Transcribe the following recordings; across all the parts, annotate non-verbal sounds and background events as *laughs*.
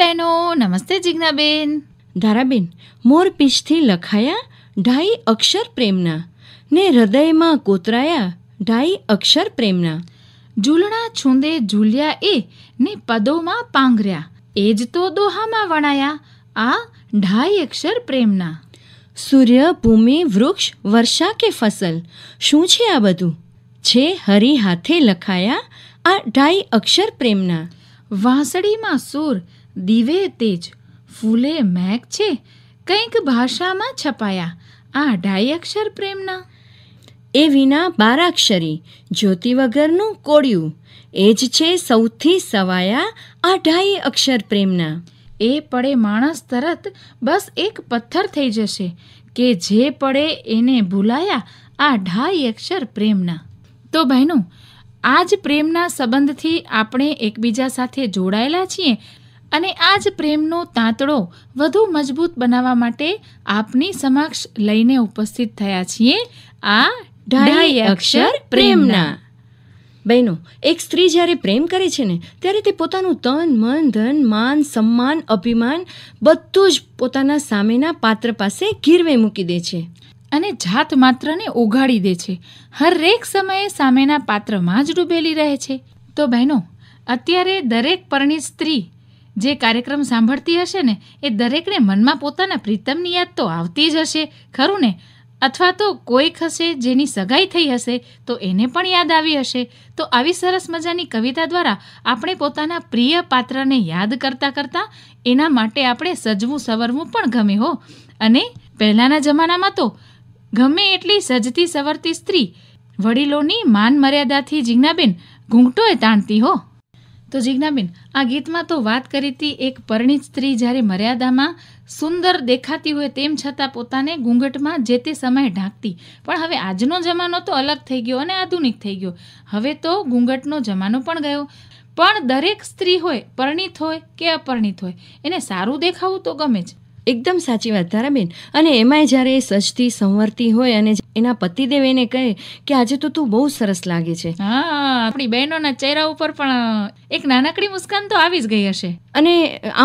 બહેનો નમસ્તે જિજ્ઞાબેન ધારાબેન મોરપીંછથી લખાયા ઢાઈ અક્ષર પ્રેમના ને હૃદયમાં કોતરાયા ઢાઈ અક્ષર પ્રેમના ઝૂલણા છૂંદે ઝૂલ્યા એ ને પદોમાં પાંગર્યા એ જ તો દોહામાં વણાયા આ ઢાઈ અક્ષર પ્રેમના સૂર્ય ભૂમિ વૃક્ષ વર્ષા કે ફસલ શું છે આ બધું છે હરી હાથે લખાયા આ ઢાઈ અક્ષર પ્રેમના વાંસળીમાં સૂર દિવે તેજ ફૂલે મેઘ છે કંઈક ભાષામાં છપાયા આ ઢાઈ અક્ષર પ્રેમના એ વિના બારાક્ષરી જ્યોતિ વગરનું કોળિયું એ જ છે સૌથી સવાયા આ ઢાઈ અક્ષર પ્રેમના એ પડે માણસ તરત બસ એક પથ્થર થઈ જશે કે જે પડે એને ભૂલાયા આ ઢાઈ અક્ષર પ્રેમના તો બહેનો આ જ પ્રેમના સંબંધથી આપણે એકબીજા સાથે જોડાયેલા છીએ અને આ જ પ્રેમનો તાંતડો વધુ મજબૂત બનાવવા માટે આપની સમક્ષ લઈને ઉપસ્થિત થયા છીએ આ ઢાઈ અક્ષર પ્રેમના બહેનો એક સ્ત્રી જ્યારે પ્રેમ કરે છે ને ત્યારે તે પોતાનું તન મન ધન માન સન્માન અભિમાન બધું જ પોતાના સામેના પાત્ર પાસે ગીરવે મૂકી દે છે અને જાત માત્રને ઓગાળી દે છે હરેક સમયે સામેના પાત્રમાં જ ડૂબેલી રહે છે તો બહેનો અત્યારે દરેક પરણિત સ્ત્રી જે કાર્યક્રમ સાંભળતી હશે ને એ દરેકને મનમાં પોતાના પ્રીતમની યાદ તો આવતી જ હશે ખરું ને અથવા તો કોઈક હશે જેની સગાઈ થઈ હશે તો એને પણ યાદ આવી હશે તો આવી સરસ મજાની કવિતા દ્વારા આપણે પોતાના પ્રિય પાત્રને યાદ કરતાં કરતાં એના માટે આપણે સજવું સવરવું પણ ગમે હો અને પહેલાંના જમાનામાં તો ગમે એટલી સજતી સવરતી સ્ત્રી વડીલોની માન મર્યાદાથી જીજ્ઞાબેન ઘૂંઘટોએ તાણતી હો તો જિજ્ઞાબેન આ ગીતમાં તો વાત કરી હતી એક પરણિત સ્ત્રી જ્યારે મર્યાદામાં સુંદર દેખાતી હોય તેમ છતાં પોતાને ઘૂંઘટમાં જે તે સમયે ઢાંકતી પણ હવે આજનો જમાનો તો અલગ થઈ ગયો અને આધુનિક થઈ ગયો હવે તો ઘૂંઘટનો જમાનો પણ ગયો પણ દરેક સ્ત્રી હોય પરણિત હોય કે અપરણિત હોય એને સારું દેખાવું તો ગમે જ એકદમ સાચી વાત ધારાબેન અને એમાંય જ્યારે સજતી સંવરતી હોય અને એના પતિદેવ એને કહે કે આજે તો તું બહુ સરસ લાગે છે હા આપણી બહેનોના ચહેરા ઉપર પણ એક નાનકડી મુસ્કાન તો આવી જ ગઈ હશે અને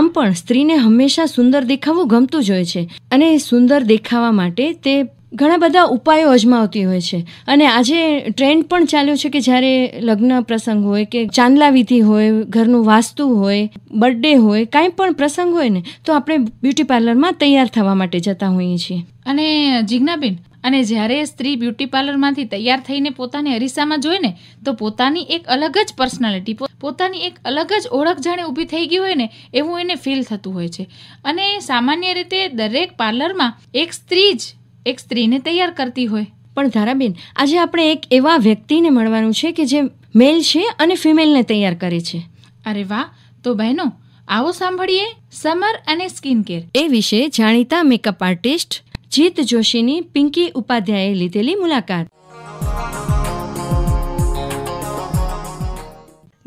આમ પણ સ્ત્રીને હંમેશા સુંદર દેખાવું ગમતું જ હોય છે અને સુંદર દેખાવા માટે તે ઘણા બધા ઉપાયો અજમાવતી હોય છે અને આજે ટ્રેન્ડ પણ ચાલ્યો છે કે જ્યારે લગ્ન પ્રસંગ હોય કે ચાંદલા વિધિ હોય ઘરનું વાસ્તુ હોય બર્થડે હોય કાંઈ પણ પ્રસંગ હોય ને તો આપણે બ્યુટી પાર્લરમાં તૈયાર થવા માટે જતા હોઈએ છીએ અને જિજ્ઞાબેન અને જ્યારે સ્ત્રી બ્યુટી પાર્લરમાંથી તૈયાર થઈને પોતાને અરીસામાં જોઈ ને તો પોતાની એક અલગ જ પર્સનાલિટી પોતાની એક અલગ જ ઓળખ જાણે ઊભી થઈ ગઈ હોય ને એવું એને ફીલ થતું હોય છે અને સામાન્ય રીતે દરેક પાર્લરમાં એક સ્ત્રી જ એક સ્ત્રીને તૈયાર કરતી હોય પણ ધારાબેન આજે આપણે એક એવા વ્યક્તિને મળવાનું છે કે જે મેલ છે અને ફિમેલને તૈયાર કરે છે અરે વાહ તો બહેનો આવો સાંભળીએ સમર અને સ્કિન કેર એ વિશે જાણીતા મેકઅપ આર્ટિસ્ટ જીત જોશીની પિંકી ઉપાધ્યાયે લીધેલી મુલાકાત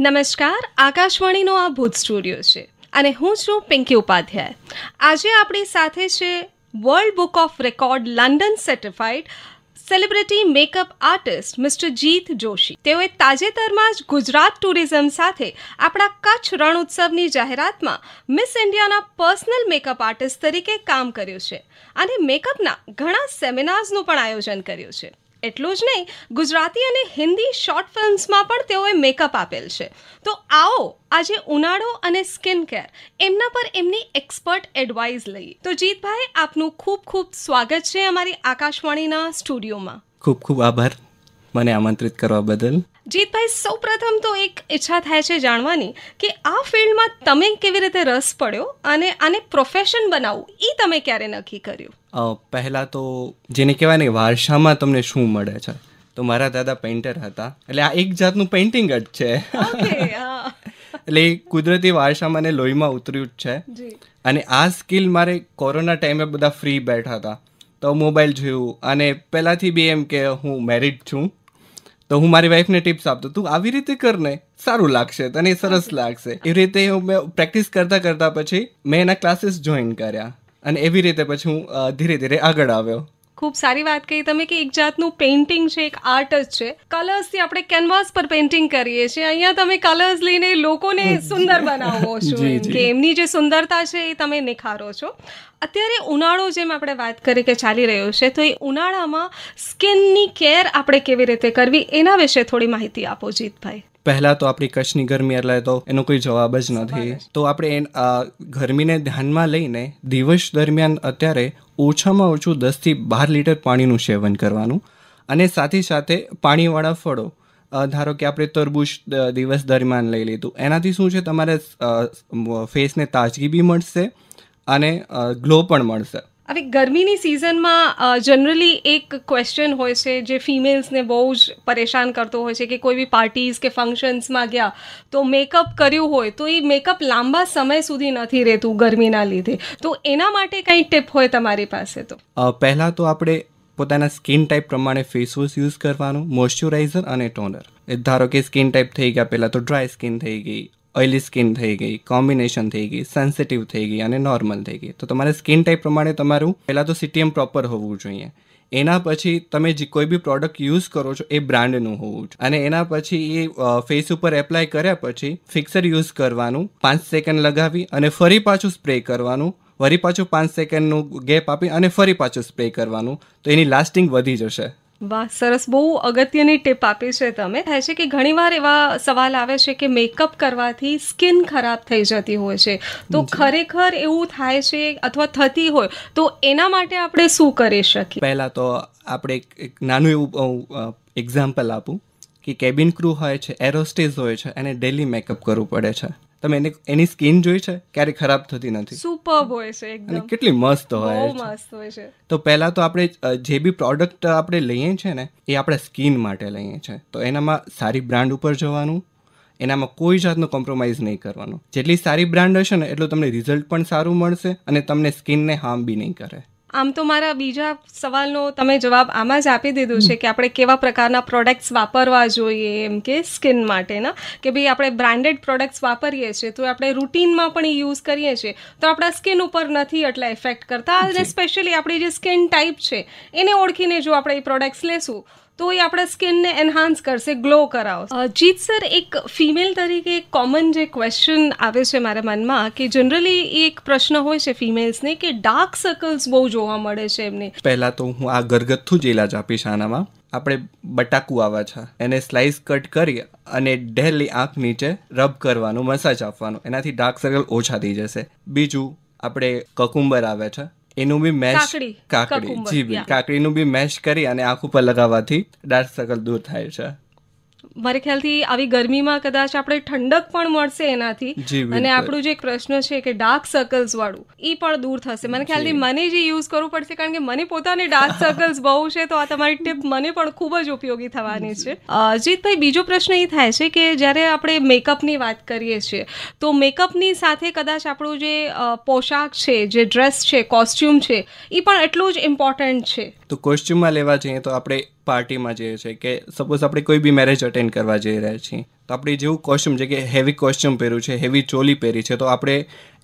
નમસ્કાર આકાશવાણીનો આ ભૂત સ્ટુડિયો છે અને હું છું પિંકી ઉપાધ્યાય આજે આપણી સાથે છે world book of record London certified celebrity makeup artist mister Jeet Joshi તેઓએ તાજેતરમાં જ ગુજરાત ટુરિઝમ સાથે આપણા કચ્છ રણ ઉત્સવની જાહેરાતમાં મિસ ઇન્ડિયાના પર્સનલ મેકઅપ આર્ટિસ્ટ તરીકે કામ કર્યું છે અને મેકઅપના ઘણા સેમિનાર્સનું પણ આયોજન કર્યું છે એટલું જ નહીં ગુજરાતી અને હિન્દી શોર્ટ ફિલ્મ્સમાં પણ તેઓએ મેકઅપ આપેલ છે તો આવો આજે ઉનાળો અને સ્કિન કેર એમના પર એમની એક્સપર્ટ એડવાઇસ લઈએ તો જીતભાઈ આપનું ખૂબ ખૂબ સ્વાગત છે અમારી આકાશવાણીના સ્ટુડિયોમાં ખૂબ ખૂબ આભાર મને આમંત્રિત કરવા બદલ જીતભાઈ સૌપ્રથમ તો એક ઈચ્છા થાય છે જાણવાની કે આ ફિલ્ડમાં તમે કેવી રીતે રસ પડ્યો અને આને પ્રોફેશન બનાવવું એ તમે ક્યારે નક્કી કર્યું પહેલાં તો જેને કહેવાય ને વારસામાં તમને શું મળે છે તો મારા દાદા પેઇન્ટર હતા એટલે આ એક જાતનું પેઇન્ટિંગ જ છે *laughs* એટલે કુદરતી વારસામાં મને લોહીમાં ઉતર્યું જ છે અને આ સ્કિલ મારે કોરોના ટાઈમે બધા ફ્રી બેઠા હતા તો મોબાઈલ જોયું અને પહેલાંથી બી એમ કે હું મેરિડ છું તો હું મારી વાઈફને ટિપ્સ આપતો તું આવી રીતે કર ને સારું લાગશે તને સરસ લાગશે એવી રીતે હું પ્રેક્ટિસ કરતા કરતા પછી મેં એના ક્લાસીસ જોઈન કર્યા અને એવી રીતે પછી હું ધીરે ધીરે આગળ આવ્યો ખૂબ સારી વાત કહી તમે કે એક જાતનું પેઇન્ટિંગ છે એક આર્ટ જ છે કલર્સથી આપણે કેનવાસ પર પેઇન્ટિંગ કરીએ છીએ અહીંયા તમે કલર્સ લઈને લોકોને સુંદર બનાવો છો કે એમની જે સુંદરતા છે એ તમે નિખારો છો અત્યારે ઉનાળો જેમ આપણે વાત કરી કે ચાલી રહ્યો છે તો એ ઉનાળામાં સ્કિનની કેર આપણે કેવી રીતે કરવી એના વિશે થોડી માહિતી આપો જીતભાઈ પહેલાં તો આપણી કચ્છની ગરમી એટલે તો એનો કોઈ જવાબ જ નથી તો આપણે ગરમીને ધ્યાનમાં લઈને દિવસ દરમિયાન અત્યારે ઓછામાં ઓછું દસથી બાર લીટર પાણીનું સેવન કરવાનું અને સાથે સાથે પાણીવાળા ફળો ધારો કે આપણે તરબૂચ દિવસ દરમિયાન લઈ લીધું એનાથી શું છે તમારે ફેસને તાજગી બી મળશે અને ગ્લો પણ મળશે હવે ગરમીની સિઝનમાં જનરલી એક ક્વેશ્ચન હોય છે જે ફિમેલ્સને બહુ જ પરેશાન કરતો હોય છે કે કોઈ બી પાર્ટીઝ કે ફંક્શન્સમાં ગયા તો મેકઅપ કર્યું હોય તો એ મેકઅપ લાંબા સમય સુધી નથી રહેતું ગરમીના લીધે તો એના માટે કંઈ ટિપ હોય તમારી પાસે તો પહેલાં તો આપણે પોતાના સ્કિન ટાઈપ પ્રમાણે ફેસ વોશ યુઝ કરવાનું મોઇશ્ચરાઇઝર અને ટોનર ધારો કે સ્કિન ટાઈપ થઈ ગયા પહેલાં તો ડ્રાય સ્કિન થઈ ગઈ ઓઇલી સ્કિન થઈ ગઈ કોમ્બિનેશન થઈ ગઈ સેન્સિટિવ થઈ ગઈ અને નોર્મલ થઈ ગઈ તો તમારે સ્કિન ટાઈપ પ્રમાણે તમારું પહેલાં તો સીટીએમ પ્રોપર હોવું જોઈએ એના પછી તમે જે કોઈ બી પ્રોડક્ટ યુઝ કરો છો એ બ્રાન્ડનું હોવું જોઈએ અને એના પછી એ ફેસ ઉપર એપ્લાય કર્યા પછી ફિક્સર યુઝ કરવાનું પાંચ સેકન્ડ લગાવી અને ફરી પાછું સ્પ્રે કરવાનું વરી પાછું પાંચ સેકન્ડનું ગેપ આપી અને ફરી પાછું સ્પ્રે કરવાનું તો એની લાસ્ટિંગ વધી જશે વાહ સરસ બહુ અગત્યની ટીપ આપી છે તમે થાય છે કે ઘણીવાર એવા સવાલ આવે છે કે મેકઅપ કરવાથી સ્કિન ખરાબ થઈ જતી હોય છે તો ખરેખર એવું થાય છે અથવા થતી હોય તો એના માટે આપણે શું કરી શકીએ પહેલાં તો આપણે એક નાનું એવું એક્ઝામ્પલ આપું કે કેબિન ક્રૂ હોય છે એરોસ્ટેઝ હોય છે એને ડેલી મેકઅપ કરવું પડે છે તમે એની એની સ્કિન જોઈ છે ક્યારે ખરાબ થતી નથી સુપર હોય છે એકદમ અને કેટલી મસ્ત હોય બહુ મસ્ત હોય છે તો પહેલા તો આપણે જે બી પ્રોડક્ટ આપણે લઈએ છે ને એ આપણે સ્કિન માટે લઈએ છે તો એનામાં સારી બ્રાન્ડ ઉપર જવાનું એનામાં કોઈ જાતનો કોમ્પ્રોમાઇઝ નહીં કરવાનો જેટલી સારી બ્રાન્ડ હશે ને એટલું તમને રિઝલ્ટ પણ સારું મળશે અને તમને સ્કિનને હાર્મ બી નહીં કરે આમ તો મારા બીજા સવાલનો તમે જવાબ આમાં જ આપી દીધો છે કે આપણે કેવા પ્રકારના પ્રોડક્ટ્સ વાપરવા જોઈએ એમ કે સ્કિન માટેના કે ભાઈ આપણે બ્રાન્ડેડ પ્રોડક્ટ્સ વાપરીએ છીએ તો આપણે રૂટીનમાં પણ યુઝ કરીએ છીએ તો આપણા સ્કિન ઉપર નથી એટલા ઇફેક્ટ કરતા અને સ્પેશિયલી આપણી જે સ્કિન ટાઈપ છે એને ઓળખીને જો આપણે એ પ્રોડક્ટ્સ લેશું તો એ આપણા સ્કિનને એન્હાન્સ કરશે ગ્લો કરાવશે જીત સર એક ફિમેલ તરીકે એક કોમન જે ક્વેશ્ચન આવે છે મારા મનમાં કે જનરલી એ એક પ્રશ્ન હોય છે ફિમેલ્સને કે ડાર્ક સર્કલ્સ બહુ જોવા મળે છે એમને પહેલાં તો હું આ ઘરગથ્થુ જ ઇલાજ આપીશ આનામાં આપણે બટાકુ આવા છે એને સ્લાઇસ કટ કરી અને ડેલી આંખ નીચે રબ કરવાનું મસાજ આપવાનું એનાથી ડાર્ક સર્કલ ઓછા થઈ જશે બીજું આપણે કકુંબર આવે છે એનું બી મેશ કાકડી જી બિલ કાકડીનું બી મેશ કરી અને આંખ ઉપર લગાવવાથી ડાર્ક સર્કલ દૂર થાય છે મારે ખ્યાલથી આવી ગરમીમાં કદાચ આપણે ઠંડક પણ મળશે એનાથી અને આપણું જે એક પ્રશ્ન છે કે ડાર્ક સર્કલ્સ વાળું એ પણ દૂર થશે મને ખ્યાલથી મને જે યુઝ કરવું પડશે કારણ કે મને પોતાને ડાર્ક સર્કલ્સ *laughs* બહુ છે તો આ તમારી ટીપ મને પણ ખૂબ જ ઉપયોગી થવાની છે અજીતભાઈ બીજો પ્રશ્ન એ થાય છે કે જ્યારે આપણે મેકઅપની વાત કરીએ છીએ તો મેકઅપની સાથે કદાચ આપણું જે પોશાક છે જે ડ્રેસ છે કોસ્ટ્યુમ છે એ પણ એટલું જ ઇમ્પોર્ટન્ટ છે તો કોસ્ટ્યુમમાં લેવા જઈએ તો આપણે પાર્ટીમાં જઈએ છીએ કે સપોઝ આપણે કોઈ બી મેરેજ અટેન્ડ કરવા જઈ રહ્યા છીએ તો આપણે જેવું કોસ્ચ્યુમ છે કે હેવી કોસ્ચ્યુમ પહેર્યું છે હેવી ચોલી પહેરી છે તો આપણે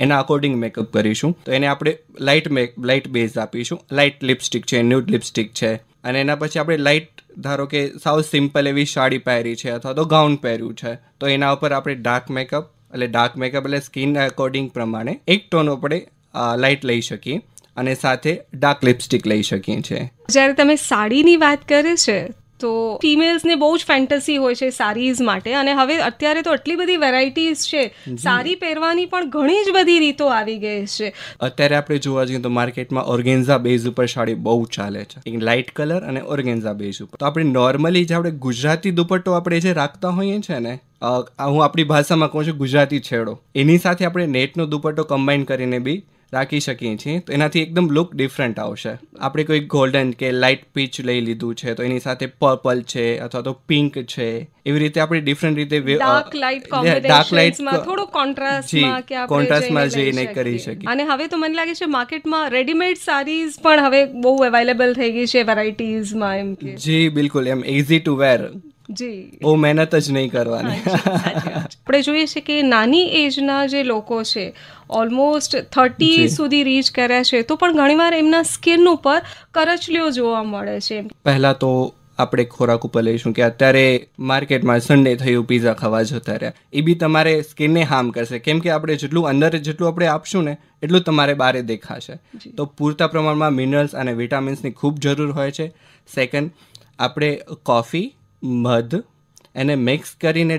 એના અકોર્ડિંગ મેકઅપ કરીશું તો એને આપણે લાઇટ મેક લાઇટ બેઝ આપીશું લાઇટ લિપસ્ટિક છે ન્યૂડ લિપસ્ટિક છે અને એના પછી આપણે લાઇટ ધારો કે સાવ સિમ્પલ એવી સાડી પહેરી છે અથવા તો ગાઉન પહેર્યું છે તો એના ઉપર આપણે ડાર્ક મેકઅપ એટલે ડાર્ક મેકઅપ એટલે સ્કિન અકોર્ડિંગ પ્રમાણે એક ટોન આપણે લાઇટ લઈ શકીએ અને સાથે ડાર્ક લિપસ્ટિક લઈ શકીએ છીએ જ્યારે તમે સાડીની વાત કરે છે તો ફિમેલ્સને બહુ જ ફેન્ટસી હોય છે સારીઝ માટે અને હવે અત્યારે તો આટલી બધી વેરાયટીઝ છે સારી પહેરવાની પણ ઘણી જ બધી રીતો આવી ગઈ છે અત્યારે આપણે જોવા જઈએ તો માર્કેટમાં ઓર્ગેન્ઝા બેઝ ઉપર સાડી બહુ ચાલે છે લાઇટ કલર અને ઓર્ગેન્ઝા બેઝ ઉપર તો આપણે નોર્મલી જે આપણે ગુજરાતી દુપટ્ટો આપણે જે રાખતા હોઈએ છીએ ને હું આપણી ભાષામાં કહું છું ગુજરાતી છેડો એની સાથે આપણે નેટનો દુપટ્ટો કમ્બાઈન કરીને બી રાખી શકીએ છીએ તો એનાથી એકદમ લુક ડિફરન્ટ આવશે આપણે કોઈ ગોલ્ડન કે લાઇટ પીચ લઈ લીધું છે તો એની સાથે પર્પલ છે અથવા તો પિંક છે એવી રીતે આપણે ડિફરન્ટ રીતે ડાર્ક લાઇટ થોડો કોન્ટ્રાસ્ટમાં કોન્ટ્રાસ્ટમાં જઈને કરી શકીએ અને હવે તો મને લાગે છે માર્કેટમાં રેડીમેડ સારીઝ પણ હવે બહુ અવેલેબલ થઈ ગઈ છે વેરાયટીઝમાં એમ જી બિલકુલ એમ ઇઝી ટુ વેર જી બહુ મહેનત જ નહીં કરવાની આપણે જોઈએ છે કે નાની એજના જે લોકો છે ઓલમોસ્ટ થર્ટી સુધી રીચ કર્યા છે તો પણ ઘણીવાર એમના સ્કિન ઉપર કરચલીઓ જોવા મળે છે પહેલાં તો આપણે ખોરાક ઉપર લઈશું કે અત્યારે માર્કેટમાં સન્ડે થયું પીઝા ખાવા જતા રહ્યા એ બી તમારે સ્કિનને હાર્મ કરશે કેમ કે આપણે જેટલું અંદર જેટલું આપણે આપશું ને એટલું તમારે બારે દેખાશે તો પૂરતા પ્રમાણમાં મિનરલ્સ અને વિટામિન્સની ખૂબ જરૂર હોય છે સેકન્ડ આપણે કોફી મધ એને મિક્સ કરીને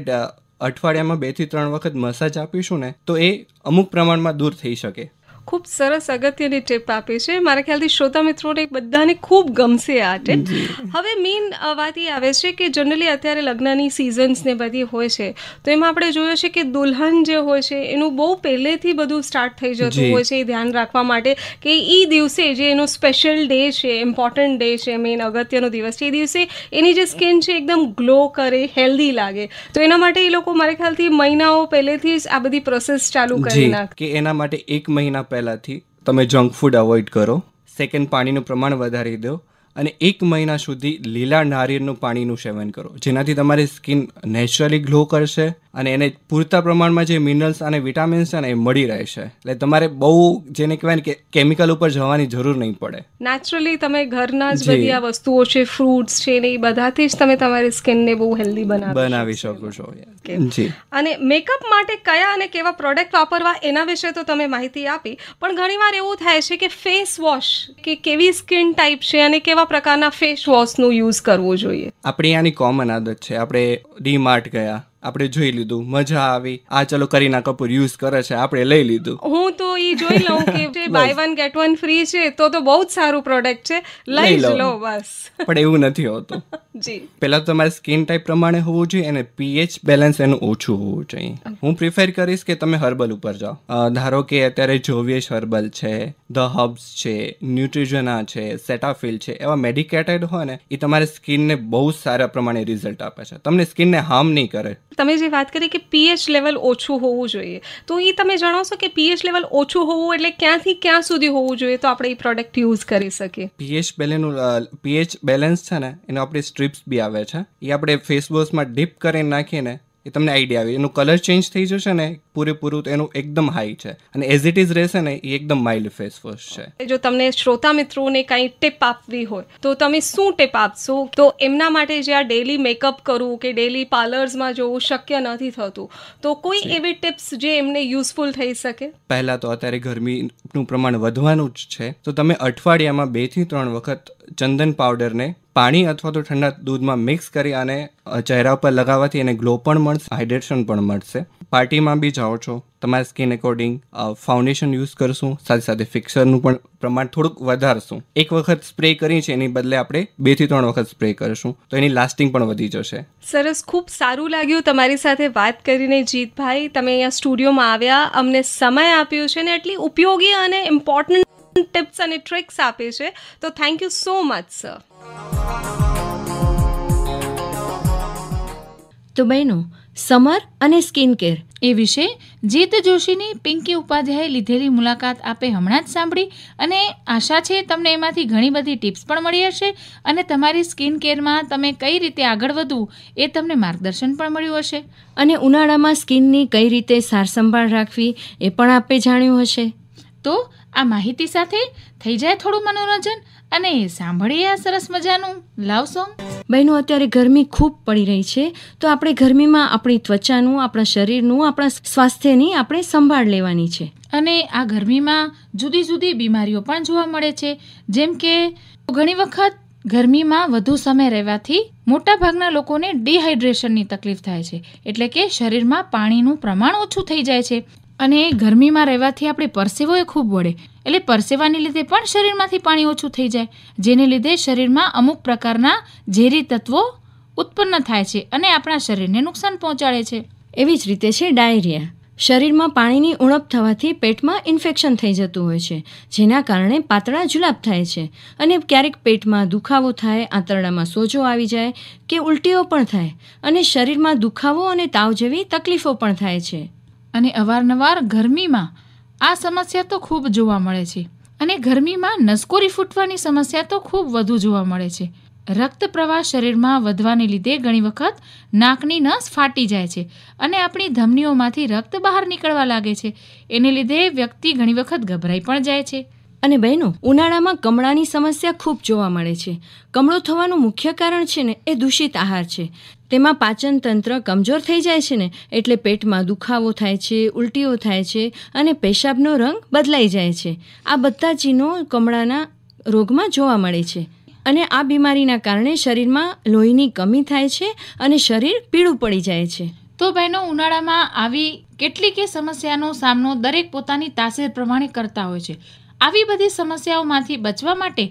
અઠવાડિયામાં બેથી ત્રણ વખત મસાજ આપીશું ને તો એ અમુક પ્રમાણમાં દૂર થઈ શકે ખૂબ સરસ અગત્યની ટિપ આપી છે મારા ખ્યાલથી શ્રોતા મિત્રોને બધાને ખૂબ ગમશે આ ટિપ હવે મેઇન વાત એ આવે છે કે જનરલી અત્યારે લગ્નની સિઝન્સ ને બધી હોય છે તો એમાં આપણે જોયું છે કે દુલ્હન જે હોય છે એનું બહુ પહેલેથી બધું સ્ટાર્ટ થઈ જતું હોય છે એ ધ્યાન રાખવા માટે કે એ દિવસે જે એનો સ્પેશિયલ ડે છે ઇમ્પોર્ટન્ટ ડે છે મેઇન અગત્યનો દિવસ છે એ દિવસે એની જે સ્કિન છે એકદમ ગ્લો કરે હેલ્ધી લાગે તો એના માટે એ લોકો મારા ખ્યાલથી મહિનાઓ પહેલેથી જ આ બધી પ્રોસેસ ચાલુ કરી નાખે કે એના માટે એક મહિના પહેલાંથી તમે જંક ફૂડ અવોઇડ કરો સેકન્ડ પાણીનું પ્રમાણ વધારી દો અને એક મહિના સુધી લીલા નારિયેળનું પાણીનું સેવન કરો જેનાથી તમારી સ્કિન નેચરલી ગ્લો કરશે અને એને પૂરતા પ્રમાણમાં જે મિનરલ્સ અને વિટામિન્સ છે ને એ મળી રહેશે એટલે તમારે બહુ જેને કહેવાય ને કે કેમિકલ ઉપર જવાની જરૂર નહીં પડે નેચરલી તમે ઘરના જ બધી આ વસ્તુઓ છે ફ્રૂટ્સ છે ને એ બધાથી જ તમે તમારી સ્કિનને બહુ હેલ્ધી બનાવી બનાવી શકો છો જી અને મેકઅપ માટે કયા અને કેવા પ્રોડક્ટ વાપરવા એના વિશે તો તમે માહિતી આપી પણ ઘણીવાર એવું થાય છે કે ફેસ વોશ કે કેવી સ્કિન ટાઈપ છે અને કેવા કેવા પ્રકારના ફેસ વોશનો યુઝ કરવો જોઈએ આપણે આની કોમન આદત છે આપણે ડીમાર્ટ ગયા આપણે જોઈ લીધું મજા આવી આ ચલો કરીના કપૂર યુઝ કરે છે આપણે લઈ લીધું હું તો એ જોઈ લઉં કે જે buy one get one free છે તો તો બહુ જ સારું પ્રોડક્ટ છે લઈ લો બસ પણ એવું નથી હોતું *laughs* જી પહેલા તો તમારે સ્કિન ટાઈપ પ્રમાણે હોવું જોઈએ અને પીએચ બેલેન્સ એનું ઓછું હોવું જોઈએ હું પ્રિફર કરીશ કે તમે હર્બલ ઉપર જાઓ ધારો કે અત્યારે જોવિયશ હર્બલ છે ધ હબ્સ છે ન્યુટ્રિજના છે સેટાફિલ છે એવા મેડિકેટેડ હોય ને એ તમારી સ્કિનને બહુ સારા પ્રમાણે રિઝલ્ટ આપે છે તમને સ્કિનને હાર્મ નહીં કરે તમે જે વાત કરી કે પીએચ લેવલ ઓછું હોવું જોઈએ તો એ તમે જણાવશો કે પીએચ લેવલ ઓછું હોવું એટલે ક્યાંથી ક્યાં સુધી હોવું જોઈએ તો આપણે એ પ્રોડક્ટ યુઝ કરી શકીએ પીએચ બેલેન્સનું પીએચ બેલેન્સ છે ને એનો આપણે સ્ટ્રીપ્સ બી આવે છે એ આપણે ફેસ વોશમાં ડીપ કરીને ને એ તમને આઈડિયા આવે એનું કલર ચેન્જ થઈ જશે ને પૂરેપૂરું એનું એકદમ હાઈ છે અને એઝ ઇટ ઇઝ રહેશે ને એ એકદમ માઇલ્ડ ફેસ વોશ છે જો તમને શ્રોતા મિત્રોને કાંઈ ટિપ આપવી હોય તો તમે શું ટિપ આપશો તો એમના માટે જે આ ડેલી મેકઅપ કરવું કે ડેલી પાર્લર્સમાં જવું શક્ય નથી થતું તો કોઈ એવી ટિપ્સ જે એમને યુઝફુલ થઈ શકે પહેલાં તો અત્યારે ગરમીનું પ્રમાણ વધવાનું જ છે તો તમે અઠવાડિયામાં બેથી ત્રણ વખત ચંદન પાવડરને પાણી અથવા તો ઠંડા દૂધમાં મિક્સ કરી અને ચહેરા ઉપર લગાવવાથી એને ગ્લો પણ મળશે હાઇડ્રેશન પણ મળશે પાર્ટીમાં બી જાઓ છો તમારા સ્કિન એકોર્ડિંગ ફાઉન્ડેશન યુઝ કરશું સાથે સાથે ફિક્સરનું પણ પ્રમાણ થોડુંક વધારશું એક વખત સ્પ્રે કરીએ છીએ એની બદલે આપણે બે થી ત્રણ વખત સ્પ્રે કરીશું તો એની લાસ્ટિંગ પણ વધી જશે સરસ ખૂબ સારું લાગ્યું તમારી સાથે વાત કરીને જીતભાઈ તમે અહીંયા સ્ટુડિયોમાં આવ્યા અમને સમય આપ્યો છે ને એટલી ઉપયોગી અને ઇમ્પોર્ટન્ટ ટિપ્સ અને ટ્રિક્સ આપે છે તો thank you so much sir તો બહેનો સમર અને સ્કિન કેર એ વિશે જીત જોશીની પિંકી ઉપાધ્યાએ લીધેલી મુલાકાત આપે હમણાં જ સાંભળી અને આશા છે તમને એમાંથી ઘણી બધી ટિપ્સ પણ મળી હશે અને તમારી સ્કિન કેરમાં તમે કઈ રીતે આગળ વધવું એ તમને માર્ગદર્શન પણ મળ્યું હશે અને ઉનાળામાં સ્કિનની કઈ રીતે સારસંભાળ રાખવી એ પણ આપે જાણ્યું હશે તો આ માહિતી સાથે થઈ જાય થોડું મનોરંજન અને સાંભળીએ આ સરસ મજાનું લવ સોંગ બહેનો અત્યારે ગરમી ખૂબ પડી રહી છે તો આપણે ગરમીમાં આપણી ત્વચાનું આપણા શરીરનું આપણા સ્વાસ્થ્યની આપણે સંભાળ લેવાની છે અને આ ગરમીમાં જુદી જુદી બીમારીઓ પણ જોવા મળે છે જેમ કે ઘણી વખત ગરમીમાં વધુ સમય રહેવાથી મોટાભાગના લોકોને ડિહાઇડ્રેશનની તકલીફ થાય છે એટલે કે શરીરમાં પાણીનું પ્રમાણ ઓછું થઈ જાય છે અને ગરમીમાં રહેવાથી આપણે પરસેવો એ ખૂબ વળે એટલે પરસેવાને લીધે પણ શરીરમાંથી પાણી ઓછું થઈ જાય જેને લીધે શરીરમાં અમુક પ્રકારના ઝેરી તત્વો ઉત્પન્ન થાય છે અને આપણા શરીરને નુકસાન પહોંચાડે છે એવી જ રીતે છે ડાયરિયા શરીરમાં પાણીની ઉણપ થવાથી પેટમાં ઇન્ફેક્શન થઈ જતું હોય છે જેના કારણે પાતળા જુલાબ થાય છે અને ક્યારેક પેટમાં દુખાવો થાય આંતરડામાં સોજો આવી જાય કે ઉલટીઓ પણ થાય અને શરીરમાં દુખાવો અને તાવ જેવી તકલીફો પણ થાય છે અને અવારનવાર ગરમીમાં આ સમસ્યા તો ખૂબ જોવા મળે છે અને ગરમીમાં નસકોરી ફૂટવાની સમસ્યા તો ખૂબ વધુ જોવા મળે છે રક્ત પ્રવાહ શરીરમાં વધવાને લીધે ઘણી વખત નાકની નસ ફાટી જાય છે અને આપણી ધમનીઓમાંથી રક્ત બહાર નીકળવા લાગે છે એને લીધે વ્યક્તિ ઘણી વખત ગભરાઈ પણ જાય છે અને બહેનો ઉનાળામાં કમળાની સમસ્યા ખૂબ જોવા મળે છે કમળો થવાનું મુખ્ય કારણ છે ને એ દૂષિત આહાર છે તેમાં પાચન તંત્ર કમજોર થઈ જાય છે ને એટલે પેટમાં દુખાવો થાય છે ઉલટીઓ થાય છે અને પેશાબનો રંગ બદલાઈ જાય છે આ બધા ચીનો કમળાના રોગમાં જોવા મળે છે અને આ બીમારીના કારણે શરીરમાં લોહીની કમી થાય છે અને શરીર પીળું પડી જાય છે તો બહેનો ઉનાળામાં આવી કેટલીકે સમસ્યાનો સામનો દરેક પોતાની તાસીર પ્રમાણે કરતા હોય છે આવી બધી સમસ્યાઓમાંથી બચવા માટે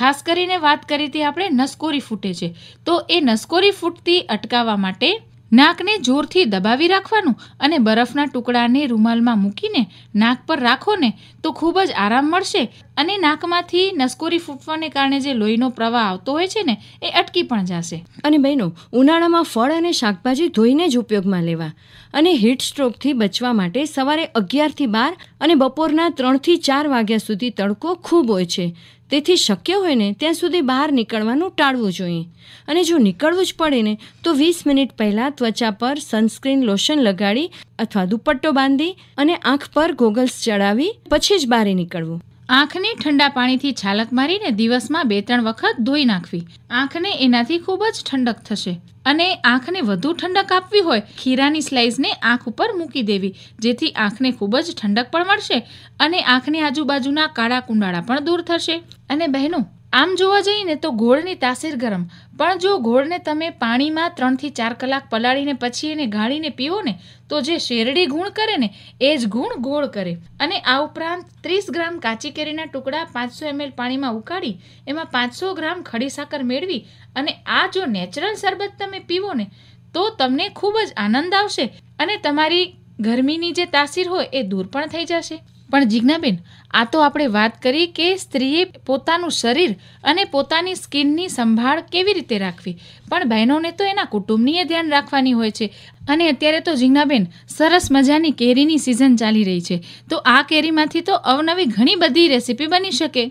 ખાસ કરીને વાત કરી હતી આપણે નસકોરી ફૂટે છે તો એ નસકોરી ફૂટતી અટકાવવા માટે નાકને જોરથી દબાવી રાખવાનું અને બરફના ટુકડાને રૂમાલમાં મૂકીને નાક પર રાખો ને તો ખૂબ જ આરામ મળશે અને નાકમાંથી નસકોરી ફૂટવાને કારણે જે લોહીનો પ્રવાહ આવતો હોય છે ને એ અટકી પણ જશે અને બહેનો ઉનાળામાં ફળ અને શાકભાજી ધોઈને જ ઉપયોગમાં લેવા અને હીટ સ્ટ્રોકથી બચવા માટે સવારે અગિયારથી બાર અને બપોરના ત્રણથી ચાર વાગ્યા સુધી તડકો ખૂબ હોય છે તેથી શક્ય હોય ને ત્યાં સુધી બહાર નીકળવાનું ટાળવું જોઈએ અને જો નીકળવું જ પડે ને તો વીસ મિનિટ પહેલાં ત્વચા પર સનસ્ક્રીન લોશન લગાડી અથવા દુપટ્ટો બાંધી અને આંખ પર ગોગલ્સ ચડાવી પછી જ બહાર નીકળવું આંખને ઠંડા પાણીથી છાલક મારીને દિવસમાં બે ત્રણ વખત ધોઈ નાખવી આંખને એનાથી ખૂબ જ ઠંડક થશે અને આંખને વધુ ઠંડક આપવી હોય ખીરાની સ્લાઇસને આંખ ઉપર મૂકી દેવી જેથી આંખને ખૂબ જ ઠંડક પણ મળશે અને આંખની આજુબાજુના કાળા કુંડાળા પણ દૂર થશે અને બહેનો આમ જોવા જઈએ તો ગોળની તાસીર ગરમ પણ જો ગોળને તમે પાણીમાં ત્રણથી ચાર કલાક પલાળીને પછી એને ગાળીને પીવો ને તો જે શેરડી ગુણ કરે ને એ જ ગુણ ગોળ કરે અને આ ઉપરાંત ત્રીસ ગ્રામ કાચી કેરીના ટુકડા પાંચસો એમએલ પાણીમાં ઉકાળી એમાં પાંચસો ગ્રામ ખડી સાકર મેળવી અને આ જો નેચરલ શરબત તમે પીવો ને તો તમને ખૂબ જ આનંદ આવશે અને તમારી ગરમીની જે તાસીર હોય એ દૂર પણ થઈ જશે પણ જિજ્ઞાબેન આ તો આપણે વાત કરી કે સ્ત્રીએ પોતાનું શરીર અને પોતાની સ્કિનની સંભાળ કેવી રીતે રાખવી પણ બહેનોને તો એના કુટુંબનીએ ધ્યાન રાખવાની હોય છે અને અત્યારે તો જીજ્ઞાબેન સરસ મજાની કેરીની સિઝન ચાલી રહી છે તો આ કેરીમાંથી તો અવનવી ઘણી બધી રેસીપી બની શકે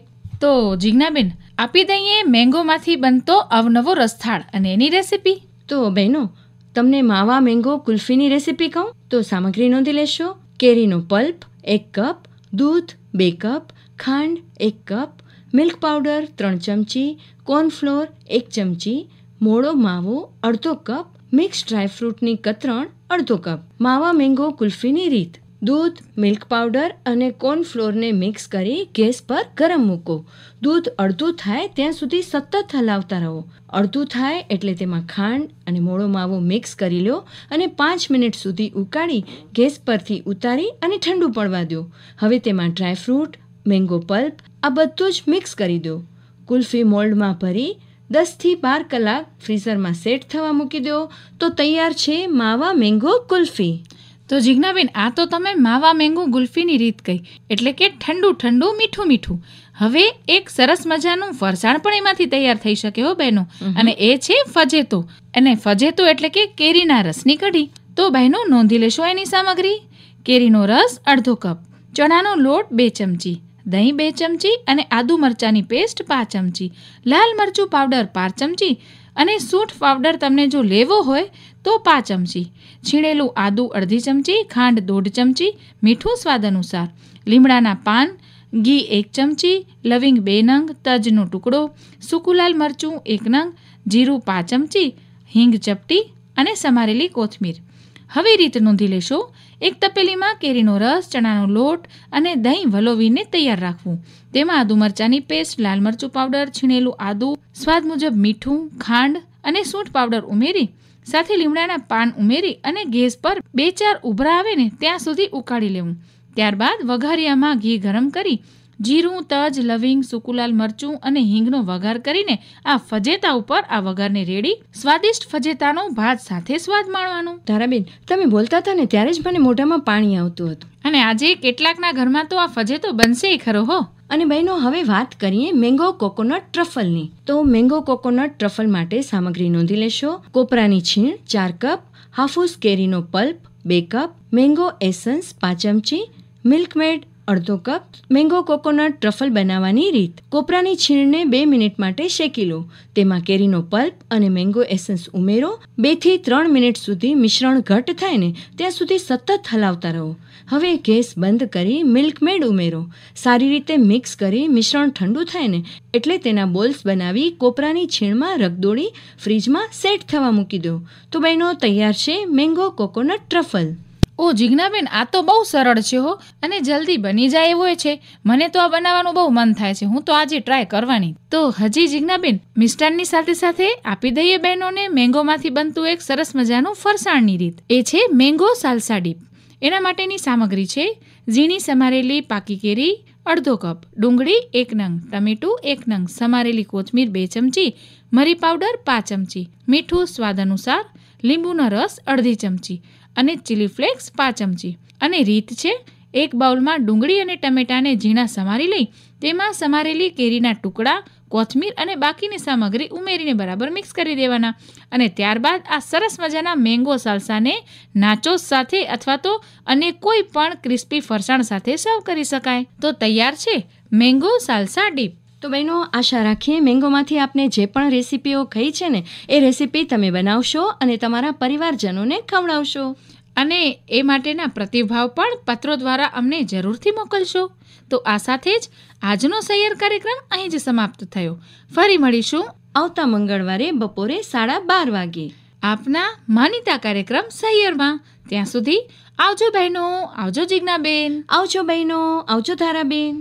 તો જીજ્ઞાબેન આપી દઈએ મેંગોમાંથી બનતો અવનવો રસથાળ અને એની રેસીપી તો બહેનો તમને માવા મેંગો કુલ્ફીની રેસીપી કહું તો સામગ્રી નોંધી લેશો કેરીનો પલ્પ એક કપ દૂધ બે કપ ખાંડ એક કપ મિલ્ક પાવડર ત્રણ ચમચી કોર્નફ્લોર એક ચમચી મોળો માવો અડધો કપ મિક્સ ડ્રાયફ્રૂટની કતરણ અડધો કપ માવા મેંગો કુલ્ફીની રીત દૂધ મિલ્ક પાવડર અને કોર્નફ્લોરને મિક્સ કરી ગેસ પર ગરમ મૂકો દૂધ અડધું થાય ત્યાં સુધી સતત હલાવતા રહો અડધું થાય એટલે તેમાં ખાંડ અને મોળો માવો મિક્સ કરી લો અને પાંચ મિનિટ સુધી ઉકાળી ગેસ પરથી ઉતારી અને ઠંડુ પડવા દો હવે તેમાં ડ્રાયફ્રૂટ મેંગો પલ્પ આ બધું જ મિક્સ કરી દો કુલ્ફી મોલ્ડમાં ભરી દસથી બાર કલાક ફ્રીઝરમાં સેટ થવા મૂકી દો તો તૈયાર છે માવા મેંગો કુલ્ફી તો જિજ્ઞાબેન આ તો તમે માવા મેંગુ ગુલ્ફીની રીત કહી એટલે કે ઠંડુ ઠંડુ મીઠું મીઠું હવે એક સરસ મજાનું ફરસાણ પણ એમાંથી તૈયાર થઈ શકે હો બહેનો અને એ છે ફજેતો અને ફજેતો એટલે કે કેરીના રસની કઢી તો બહેનો નોંધી લેશો એની સામગ્રી કેરીનો રસ અડધો કપ ચણાનો લોટ બે ચમચી દહીં બે ચમચી અને આદુ મરચાંની પેસ્ટ પાંચ ચમચી લાલ મરચું પાવડર પાંચ ચમચી અને સૂંઠ પાવડર તમને જો લેવો હોય તો પાંચ ચમચી છીણેલું આદું અડધી ચમચી ખાંડ દોઢ ચમચી મીઠું સ્વાદ અનુસાર લીમડાના પાન ઘી એક ચમચી લવિંગ બે નંગ તજનો ટુકડો સુકુલાલ મરચું એક નંગ જીરું પાંચ ચમચી હિંગ ચપટી અને સમારેલી કોથમીર હવે રીત નોંધી લેશો એક તપેલીમાં કેરીનો રસ ચણાનો લોટ અને દહીં વલોવીને તૈયાર રાખવું તેમાં આદુ મરચાંની પેસ્ટ લાલ મરચું પાવડર છીણેલું આદુ સ્વાદ મુજબ મીઠું ખાંડ અને સૂંઠ પાવડર ઉમેરી સાથે લીમડાના પાન ઉમેરી અને ગેસ પર બે ચાર ઉભરા આવે ને ત્યાં સુધી ઉકાળી લેવું ત્યારબાદ વઘારિયામાં ઘી ગરમ કરી જીરું તજ લવિંગ સુકુલાલ મરચું અને હિંગનો વઘાર કરીને આ ફજેતા ઉપર આ વઘારને રેડી સ્વાદિષ્ટ ફજેતાનો ભાત સાથે સ્વાદ માણવાનો ધારાબેન તમે બોલતા હતા ને ત્યારે જ મને મોઢામાં પાણી આવતું હતું અને આજે કેટલાકના ઘરમાં તો આ ફજેતો બનશે ખરો હો અને બહેનો હવે વાત કરીએ મેંગો કોકોનટ ટ્રફલની તો મેંગો કોકોનટ ટ્રફલ માટે સામગ્રી નોંધી લેશો કોપરાની છીણ ચાર કપ હાફૂસ કેરીનો પલ્પ બે કપ મેંગો એસન્સ પાંચ ચમચી મિલ્કમેડ અડધો કપ મેંગો કોકોનટ ટ્રફલ બનાવવાની રીત કોપરાની છીણને બે મિનિટ માટે શેકી લો તેમાં કેરીનો પલ્પ અને મેંગો એસન્સ ઉમેરો બેથી ત્રણ મિનિટ સુધી મિશ્રણ ઘટ્ટ થાય ને ત્યાં સુધી સતત હલાવતા રહો હવે ગેસ બંધ કરી મિલ્કમેડ ઉમેરો સારી રીતે મિક્સ કરી મિશ્રણ ઠંડુ થાય ને એટલે તેના બોલ્સ બનાવી કોપરાની છીણમાં રગદોળી ફ્રીજમાં સેટ થવા મૂકી દો તો બહેનો તૈયાર છે મેંગો કોકોનટ ટ્રફલ ઓ જીજ્ઞાબેન આ તો બહુ સરળ છે હો અને જલ્દી બની જાય એવું છે મને તો આ બનાવવાનું બહુ મન થાય છે હું તો આજે ટ્રાય કરવાની તો હજી જીજ્ઞાબેન મિષ્ટાનની સાથે સાથે આપી દઈએ બહેનોને મેંગોમાંથી બનતું એક સરસ મજાનું ફરસાણની રીત એ છે મેંગો સાલસા ડીપ એના માટેની સામગ્રી છે ઝીણી સમારેલી પાકી કેરી અડધો કપ ડુંગળી એક નંગ ટમેટું એક નંગ સમારેલી કોથમીર બે ચમચી મરી પાવડર પાંચ ચમચી મીઠું સ્વાદ અનુસાર લીંબુનો રસ અડધી ચમચી અને ચીલી ફ્લેક્સ પાંચ ચમચી અને રીત છે એક બાઉલમાં ડુંગળી અને ટમેટાને ઝીણા સમારી લઈ તેમાં સમારેલી કેરીના ટુકડા કોથમીર અને બાકીની સામગ્રી ઉમેરીને બરાબર મિક્સ કરી દેવાના અને ત્યારબાદ આ સરસ મજાના મેંગો સાલસાને નાચોસ સાથે અથવા તો અને કોઈ પણ ક્રિસ્પી ફરસાણ સાથે સર્વ કરી શકાય તો તૈયાર છે મેંગો સાલસા ડીપ તો બહેનો આશા રાખીએ મેંગોમાંથી આપને જે પણ રેસીપીઓ કહી છે ને એ રેસીપી તમે બનાવશો અને તમારા પરિવારજનોને ખવડાવશો અને એ માટેના પ્રતિભાવ પણ પત્રો દ્વારા અમને જરૂરથી મોકલશો તો આ સાથે જ આજનો સૈયર કાર્યક્રમ અહીં જ સમાપ્ત થયો ફરી મળીશું આવતા મંગળવારે બપોરે સાડા બાર વાગે આપના માનીતા કાર્યક્રમ સૈયરમાં ત્યાં સુધી આવજો બહેનો આવજો જિજ્ઞાબેન આવજો બહેનો આવજો ધારાબેન